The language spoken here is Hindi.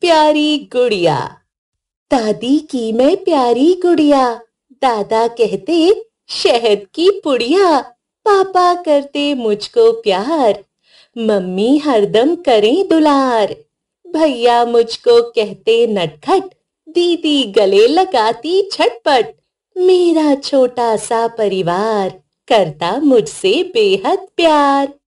प्यारी गुड़िया दादी की मैं प्यारी गुड़िया दादा कहते शहद की पुड़िया पापा करते मुझको प्यार मम्मी हरदम करें दुलार भैया मुझको कहते नटखट दीदी गले लगाती छटपट मेरा छोटा सा परिवार करता मुझसे बेहद प्यार